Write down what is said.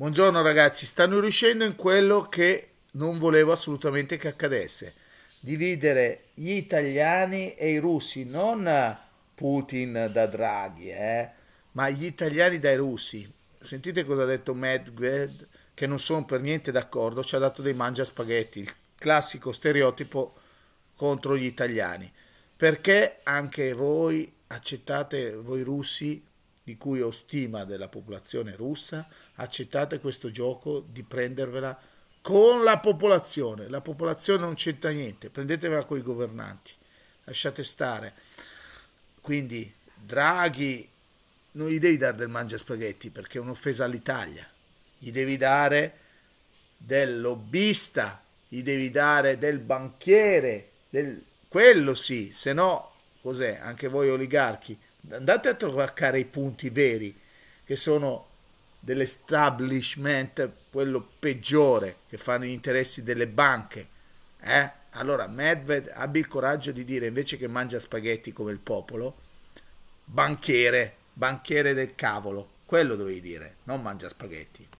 Buongiorno ragazzi, stanno riuscendo in quello che non volevo assolutamente che accadesse, dividere gli italiani e i russi, non Putin da Draghi, eh, ma gli italiani dai russi. Sentite cosa ha detto Medved, che non sono per niente d'accordo, ci ha dato dei mangia spaghetti, il classico stereotipo contro gli italiani. Perché anche voi accettate, voi russi, di cui ho stima della popolazione russa, accettate questo gioco di prendervela con la popolazione. La popolazione non c'entra niente, prendetevela con i governanti, lasciate stare. Quindi Draghi non gli devi dare del mangia spaghetti perché è un'offesa all'Italia, gli devi dare del lobbista, gli devi dare del banchiere, del... quello sì, se no cos'è? Anche voi oligarchi andate a trovare i punti veri, che sono dell'establishment, quello peggiore, che fanno gli interessi delle banche. Eh? Allora Medved abbi il coraggio di dire, invece che mangia spaghetti come il popolo, banchiere, banchiere del cavolo. Quello dovevi dire, non mangia spaghetti.